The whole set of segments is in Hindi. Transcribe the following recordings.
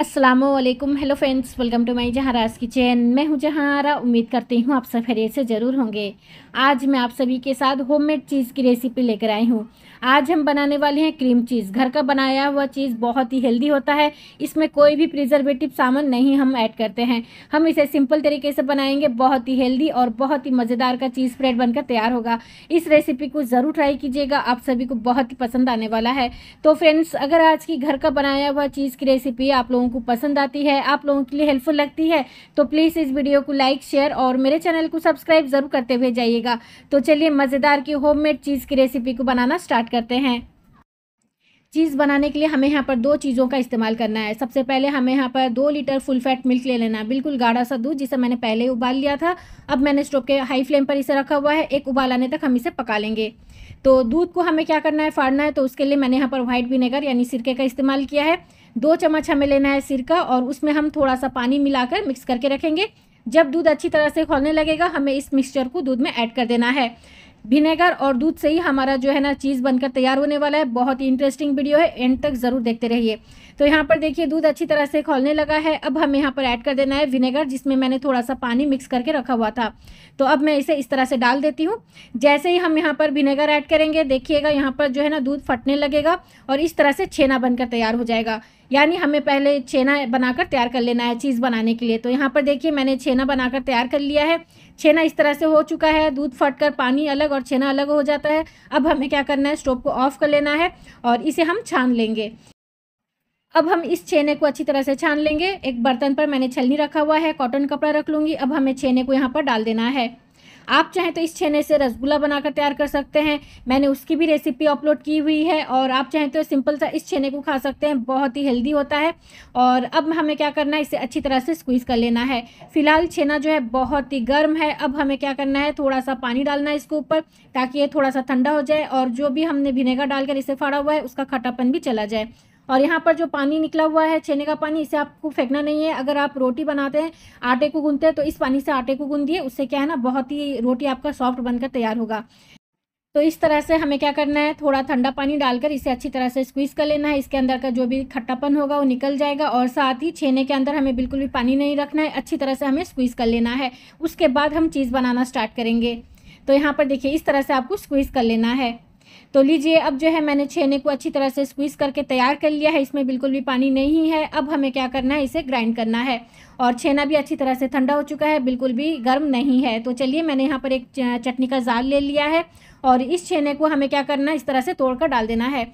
Aslam hello friends welcome to my जहाँराज किचन मैं हूँ जहाँरा उम्मीद करती हूँ आप सब खैरियत से ज़रूर होंगे आज मैं आप सभी के साथ होममेड चीज़ की रेसिपी लेकर आई हूँ आज हम बनाने वाले हैं क्रीम चीज़ घर का बनाया हुआ चीज़ बहुत ही हेल्दी होता है इसमें कोई भी प्रिजर्वेटिव सामान नहीं हम ऐड करते हैं हम इसे सिंपल तरीके से बनाएंगे बहुत ही हेल्दी और बहुत ही मज़ेदार का चीज़ स्प्रेड बनकर तैयार होगा इस रेसिपी को ज़रूर ट्राई कीजिएगा आप सभी को बहुत ही पसंद आने वाला है तो फ्रेंड्स अगर आज की घर का बनाया हुआ चीज़ की रेसिपी आप लोगों लोगों को पसंद आती है आप लोगों के लिए हेल्पफुल लगती है तो प्लीज़ इस वीडियो को लाइक शेयर और मेरे चैनल को सब्सक्राइब ज़रूर करते हुए जाइएगा तो चलिए मज़ेदार की होम चीज़ की रेसिपी को बनाना स्टार्ट करते हैं चीज़ बनाने के लिए हमें यहाँ पर दो चीज़ों का इस्तेमाल करना है सबसे पहले हमें यहाँ पर दो लीटर फुल फैट मिल्क ले लेना है बिल्कुल गाढ़ा सा दूध जिसे मैंने पहले उबाल लिया था अब मैंने स्टोव के हाई फ्लेम पर इसे रखा हुआ है एक उबाल आने तक हम इसे पका लेंगे तो दूध को हमें क्या करना है फाड़ना है तो उसके लिए मैंने यहाँ पर व्हाइट विनेगर यानी सिरके का इस्तेमाल किया है दो चम्मच हमें लेना है सिरका और उसमें हम थोड़ा सा पानी मिलाकर मिक्स करके रखेंगे जब दूध अच्छी तरह से खोलने लगेगा हमें इस मिक्सचर को दूध में ऐड कर देना है विनेगर और दूध से ही हमारा जो है ना चीज़ बनकर तैयार होने वाला है बहुत ही इंटरेस्टिंग वीडियो है एंड तक ज़रूर देखते रहिए तो यहाँ पर देखिए दूध अच्छी तरह से खोलने लगा है अब हमें यहाँ पर ऐड कर देना है विनेगर जिसमें मैंने थोड़ा सा पानी मिक्स करके रखा हुआ था तो अब मैं इसे इस तरह से डाल देती हूँ जैसे ही हम यहाँ पर विनेगर ऐड करेंगे देखिएगा यहाँ पर जो है ना दूध फटने लगेगा और इस तरह से छेना बनकर तैयार हो जाएगा यानी हमें पहले छेना बनाकर तैयार कर लेना है चीज़ बनाने के लिए तो यहाँ पर देखिए मैंने छेना बनाकर तैयार कर लिया है छेना इस तरह से हो चुका है दूध फट कर पानी अलग और छेना अलग हो जाता है अब हमें क्या करना है स्टोव को ऑफ़ कर लेना है और इसे हम छान लेंगे अब हम इस छेने को अच्छी तरह से छान लेंगे एक बर्तन पर मैंने छलनी रखा हुआ है कॉटन कपड़ा रख लूँगी अब हमें छेने को यहाँ पर डाल देना है आप चाहें तो इस छेने से रसगुल्ला बनाकर तैयार कर सकते हैं मैंने उसकी भी रेसिपी अपलोड की हुई है और आप चाहें तो सिंपल सा इस छेने को खा सकते हैं बहुत ही हेल्दी होता है और अब हमें क्या करना है इसे अच्छी तरह से स्क्वीज़ कर लेना है फिलहाल छेना जो है बहुत ही गर्म है अब हमें क्या करना है थोड़ा सा पानी डालना है इसके ऊपर ताकि ये थोड़ा सा ठंडा हो जाए और जो भी हमने विनेगर डालकर इसे फाड़ा हुआ है उसका खटापन भी चला जाए और यहाँ पर जो पानी निकला हुआ है छेने का पानी इसे आपको फेंकना नहीं है अगर आप रोटी बनाते हैं आटे को गूंधते हैं तो इस पानी से आटे को गूंधिए उससे क्या है ना बहुत ही रोटी आपका सॉफ्ट बनकर तैयार होगा तो इस तरह से हमें क्या करना है थोड़ा ठंडा पानी डालकर इसे अच्छी तरह से स्क्वीज़ कर लेना है इसके अंदर का जो भी खट्टापन होगा वो निकल जाएगा और साथ ही छेने के अंदर हमें बिल्कुल भी पानी नहीं रखना है अच्छी तरह से हमें स्क्वीज़ कर लेना है उसके बाद हम चीज़ बनाना स्टार्ट करेंगे तो यहाँ पर देखिए इस तरह से आपको स्क्वीज़ कर लेना है तो लीजिए अब जो है मैंने छेने को अच्छी तरह से स्क्वीज़ करके तैयार कर लिया है इसमें बिल्कुल भी पानी नहीं है अब हमें क्या करना है इसे ग्राइंड करना है और छेना भी अच्छी तरह से ठंडा हो चुका है बिल्कुल भी गर्म नहीं है तो चलिए मैंने यहाँ पर एक चटनी का जाल ले लिया है और इस छेने को हमें क्या करना है इस तरह से तोड़कर डाल देना है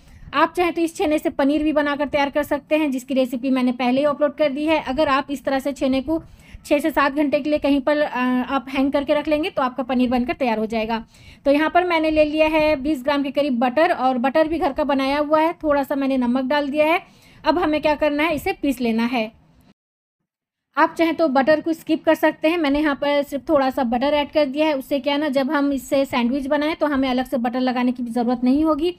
आप चाहें तो इस छेने से पनीर भी बनाकर तैयार कर सकते हैं जिसकी रेसिपी मैंने पहले ही अपलोड कर दी है अगर आप इस तरह से छेने को छः से सात घंटे के लिए कहीं पर आप हैंग करके रख लेंगे तो आपका पनीर बनकर तैयार हो जाएगा तो यहाँ पर मैंने ले लिया है बीस ग्राम के करीब बटर और बटर भी घर का बनाया हुआ है थोड़ा सा मैंने नमक डाल दिया है अब हमें क्या करना है इसे पीस लेना है आप चाहें तो बटर को स्किप कर सकते हैं मैंने यहाँ पर सिर्फ थोड़ा सा बटर ऐड कर दिया है उससे क्या ना जब हम इससे सैंडविच बनाएं तो हमें अलग से बटर लगाने की ज़रूरत नहीं होगी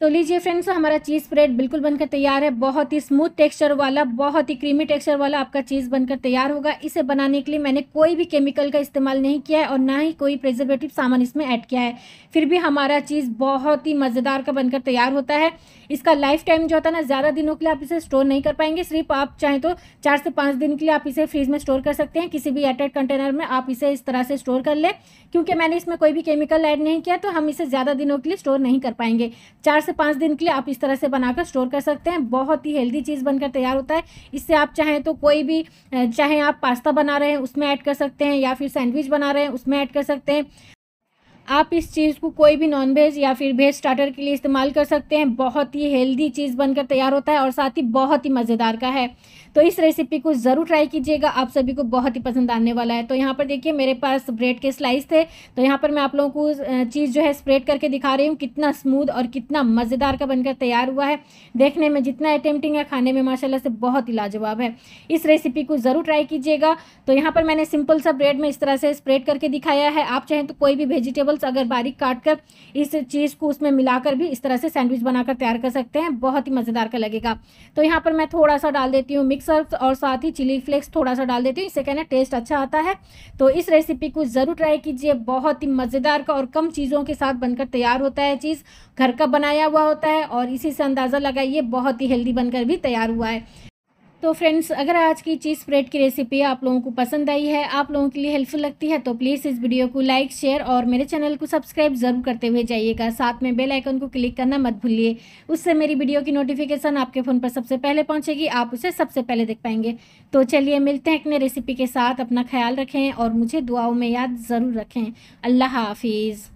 तो लीजिए फ्रेंड्स तो हमारा चीज़ स्प्रेड बिल्कुल बनकर तैयार है बहुत ही स्मूथ टेक्सचर वाला बहुत ही क्रीमी टेक्सचर वाला आपका चीज़ बनकर तैयार होगा इसे बनाने के लिए मैंने कोई भी केमिकल का इस्तेमाल नहीं किया है और ना ही कोई प्रिजर्वेटिव सामान इसमें ऐड किया है फिर भी हमारा चीज़ बहुत ही मज़ेदार का बनकर तैयार होता है इसका लाइफ टाइम जो होता है ना ज़्यादा दिनों के लिए आप इसे स्टोर नहीं कर पाएंगे सिर्फ आप चाहें तो चार से पाँच दिन के लिए आप इसे फ्रीज में स्टोर कर सकते हैं किसी भी एटेड कंटेनर में आप इसे इस तरह से स्टोर कर लें क्योंकि मैंने इसमें कोई भी केमिकल ऐड नहीं किया तो हम इसे ज़्यादा दिनों के लिए स्टोर नहीं कर पाएंगे चार से पाँच दिन के लिए आप इस तरह से बनाकर स्टोर कर सकते हैं बहुत ही हेल्दी चीज़ बनकर तैयार होता है इससे आप चाहें तो कोई भी चाहे आप पास्ता बना रहे हैं उसमें ऐड कर सकते हैं या फिर सैंडविच बना रहे हैं उसमें ऐड कर सकते हैं आप इस चीज़ को कोई भी नॉन वेज या फिर वेज स्टार्टर के लिए इस्तेमाल कर सकते हैं बहुत ही हेल्दी चीज़ बनकर तैयार होता है और साथ ही बहुत ही मज़ेदार का है तो इस रेसिपी को ज़रूर ट्राई कीजिएगा आप सभी को बहुत ही पसंद आने वाला है तो यहाँ पर देखिए मेरे पास ब्रेड के स्लाइस थे तो यहाँ पर मैं आप लोगों को चीज़ जो है स्प्रेड करके दिखा रही हूँ कितना स्मूद और कितना मज़ेदार का बनकर तैयार हुआ है देखने में जितना अटेम्प्टिंग है खाने में माशाला से बहुत ही लाजवाब है इस रेसिपी को ज़रूर ट्राई कीजिएगा तो यहाँ पर मैंने सिंपल सा ब्रेड में इस तरह से स्प्रेड करके दिखाया है आप चाहें तो कोई भी वेजिटेबल रोल्स अगर बारीक काट कर इस चीज़ को उसमें मिलाकर भी इस तरह से सैंडविच बनाकर तैयार कर सकते हैं बहुत ही मज़ेदार का लगेगा तो यहाँ पर मैं थोड़ा सा डाल देती हूँ मिक्सर और साथ ही चिली फ्लेक्स थोड़ा सा डाल देती हूँ इससे कहना टेस्ट अच्छा आता है तो इस रेसिपी को ज़रूर ट्राई कीजिए बहुत ही मज़ेदार का और कम चीज़ों के साथ बनकर तैयार होता है चीज़ घर का बनाया हुआ होता है और इसी से अंदाज़ा लगाइए बहुत ही हेल्दी बनकर भी तैयार हुआ है तो फ्रेंड्स अगर आज की चीज़ स्प्रेड की रेसिपी आप लोगों को पसंद आई है आप लोगों के लिए हेल्पफुल लगती है तो प्लीज़ इस वीडियो को लाइक शेयर और मेरे चैनल को सब्सक्राइब ज़रूर करते हुए जाइएगा साथ में बेल आइकन को क्लिक करना मत भूलिए उससे मेरी वीडियो की नोटिफिकेशन आपके फ़ोन पर सबसे पहले पहुँचेगी आप उसे सबसे पहले देख पाएंगे तो चलिए मिलते हैं अपने रेसिपी के साथ अपना ख्याल रखें और मुझे दुआओं में याद ज़रूर रखें अल्लाह हाफिज़